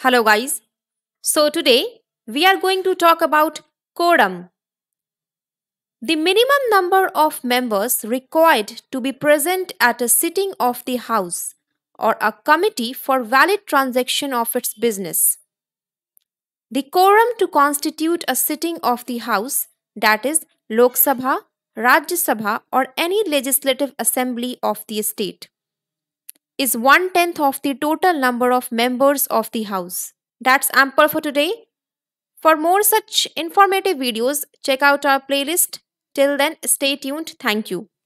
Hello guys. So today we are going to talk about quorum. The minimum number of members required to be present at a sitting of the House or a committee for valid transaction of its business. The quorum to constitute a sitting of the House, that is Lok Sabha, Rajya Sabha or any legislative assembly of the state is one tenth of the total number of members of the house. That's ample for today. For more such informative videos, check out our playlist. Till then, stay tuned. Thank you.